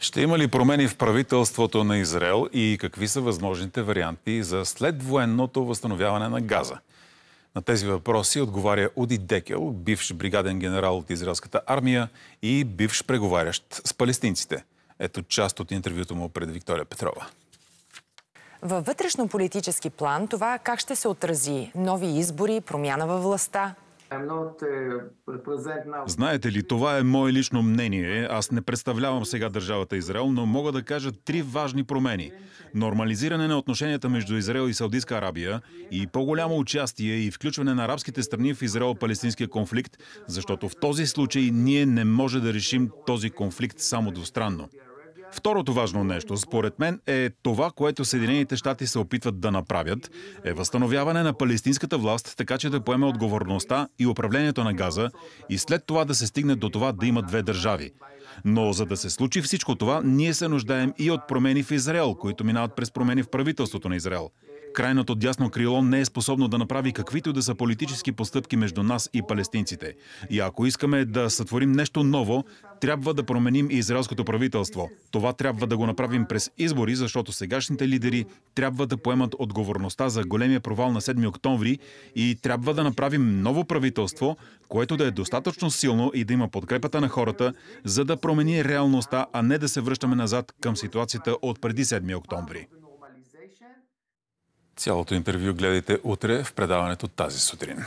Ще има ли промени в правителството на Израел и какви са възможните варианти за следвоенното възстановяване на Газа? На тези въпроси отговаря Уди Декел, бивш бригаден генерал от израелската армия и бивш преговарящ с палестинците. Ето част от интервюто му пред Виктория Петрова. Във вътрешно-политически план това как ще се отрази нови избори, промяна във властта, Знаете ли, това е мое лично мнение. Аз не представлявам сега държавата Израел, но мога да кажа три важни промени. Нормализиране на отношенията между Израел и Саудитска Арабия и по-голямо участие и включване на арабските страни в Израел-палестинския конфликт, защото в този случай ние не може да решим този конфликт само двустранно. Второто важно нещо, според мен, е това, което Съединените щати се опитват да направят, е възстановяване на палестинската власт, така че да поеме отговорността и управлението на Газа и след това да се стигне до това да има две държави. Но за да се случи всичко това, ние се нуждаем и от промени в Израел, които минават през промени в правителството на Израел. Крайното дясно крило не е способно да направи каквито да са политически постъпки между нас и палестинците. И ако искаме да сътворим нещо ново, трябва да променим и израелското правителство. Това трябва да го направим през избори, защото сегашните лидери трябва да поемат отговорността за големия провал на 7 октомври и трябва да направим ново правителство, което да е достатъчно силно и да има подкрепата на хората, за да промени реалността, а не да се връщаме назад към ситуацията от преди 7 октомври. Цялото интервю гледайте утре в предаването тази сутрин.